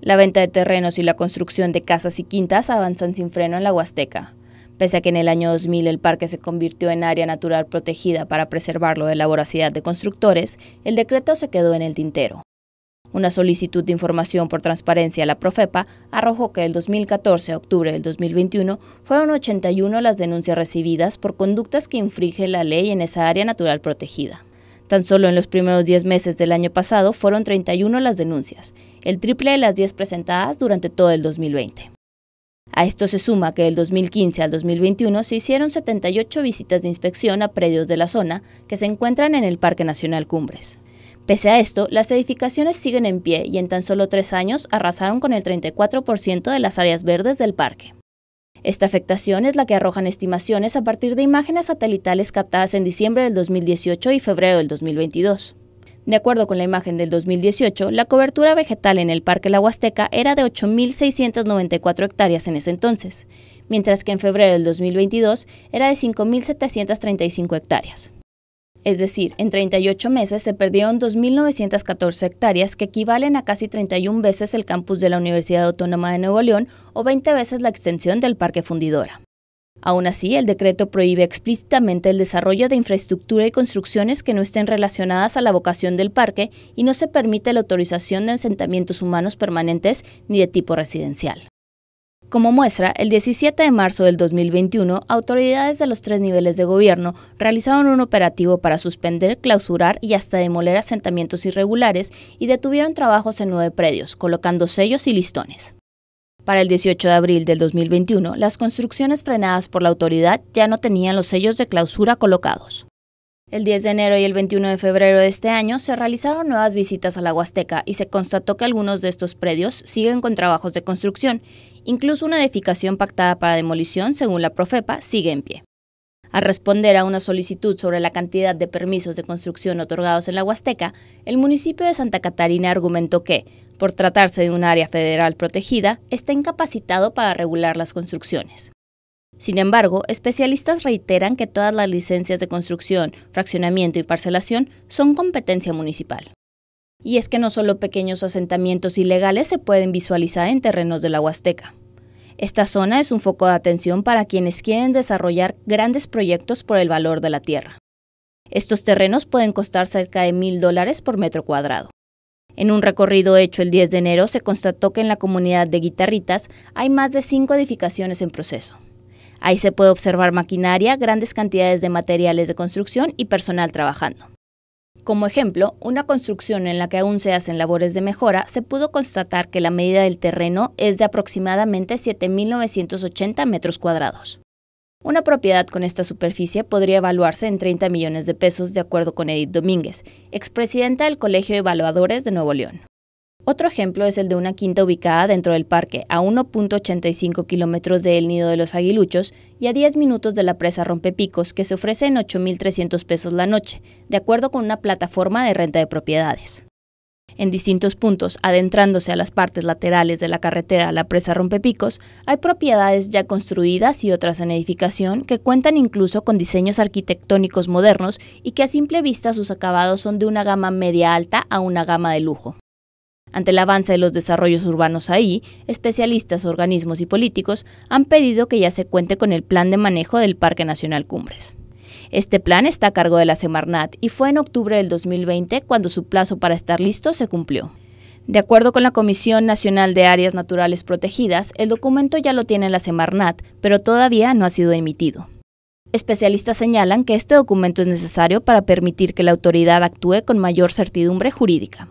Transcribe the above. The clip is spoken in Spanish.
La venta de terrenos y la construcción de casas y quintas avanzan sin freno en la Huasteca. Pese a que en el año 2000 el parque se convirtió en área natural protegida para preservarlo de la voracidad de constructores, el decreto se quedó en el tintero. Una solicitud de información por transparencia a la Profepa arrojó que del 2014 a octubre del 2021 fueron 81 las denuncias recibidas por conductas que infringe la ley en esa área natural protegida. Tan solo en los primeros 10 meses del año pasado fueron 31 las denuncias, el triple de las 10 presentadas durante todo el 2020. A esto se suma que del 2015 al 2021 se hicieron 78 visitas de inspección a predios de la zona que se encuentran en el Parque Nacional Cumbres. Pese a esto, las edificaciones siguen en pie y en tan solo tres años arrasaron con el 34% de las áreas verdes del parque. Esta afectación es la que arrojan estimaciones a partir de imágenes satelitales captadas en diciembre del 2018 y febrero del 2022. De acuerdo con la imagen del 2018, la cobertura vegetal en el Parque La Huasteca era de 8.694 hectáreas en ese entonces, mientras que en febrero del 2022 era de 5.735 hectáreas. Es decir, en 38 meses se perdieron 2.914 hectáreas, que equivalen a casi 31 veces el campus de la Universidad Autónoma de Nuevo León o 20 veces la extensión del Parque Fundidora. Aún así, el decreto prohíbe explícitamente el desarrollo de infraestructura y construcciones que no estén relacionadas a la vocación del parque y no se permite la autorización de asentamientos humanos permanentes ni de tipo residencial. Como muestra, el 17 de marzo del 2021, autoridades de los tres niveles de gobierno realizaron un operativo para suspender, clausurar y hasta demoler asentamientos irregulares y detuvieron trabajos en nueve predios, colocando sellos y listones. Para el 18 de abril del 2021, las construcciones frenadas por la autoridad ya no tenían los sellos de clausura colocados. El 10 de enero y el 21 de febrero de este año se realizaron nuevas visitas a la Huasteca y se constató que algunos de estos predios siguen con trabajos de construcción. Incluso una edificación pactada para demolición, según la Profepa, sigue en pie. Al responder a una solicitud sobre la cantidad de permisos de construcción otorgados en la Huasteca, el municipio de Santa Catarina argumentó que, por tratarse de un área federal protegida, está incapacitado para regular las construcciones. Sin embargo, especialistas reiteran que todas las licencias de construcción, fraccionamiento y parcelación son competencia municipal. Y es que no solo pequeños asentamientos ilegales se pueden visualizar en terrenos de la Huasteca. Esta zona es un foco de atención para quienes quieren desarrollar grandes proyectos por el valor de la tierra. Estos terrenos pueden costar cerca de mil dólares por metro cuadrado. En un recorrido hecho el 10 de enero se constató que en la comunidad de Guitarritas hay más de cinco edificaciones en proceso. Ahí se puede observar maquinaria, grandes cantidades de materiales de construcción y personal trabajando. Como ejemplo, una construcción en la que aún se hacen labores de mejora, se pudo constatar que la medida del terreno es de aproximadamente 7.980 metros cuadrados. Una propiedad con esta superficie podría evaluarse en 30 millones de pesos de acuerdo con Edith Domínguez, expresidenta del Colegio de Evaluadores de Nuevo León. Otro ejemplo es el de una quinta ubicada dentro del parque, a 1.85 kilómetros del nido de los aguiluchos y a 10 minutos de la presa Rompepicos, que se ofrece en 8.300 pesos la noche, de acuerdo con una plataforma de renta de propiedades. En distintos puntos, adentrándose a las partes laterales de la carretera a la presa Rompepicos, hay propiedades ya construidas y otras en edificación que cuentan incluso con diseños arquitectónicos modernos y que a simple vista sus acabados son de una gama media alta a una gama de lujo. Ante el avance de los desarrollos urbanos ahí, especialistas, organismos y políticos han pedido que ya se cuente con el plan de manejo del Parque Nacional Cumbres. Este plan está a cargo de la Semarnat y fue en octubre del 2020 cuando su plazo para estar listo se cumplió. De acuerdo con la Comisión Nacional de Áreas Naturales Protegidas, el documento ya lo tiene la Semarnat, pero todavía no ha sido emitido. Especialistas señalan que este documento es necesario para permitir que la autoridad actúe con mayor certidumbre jurídica.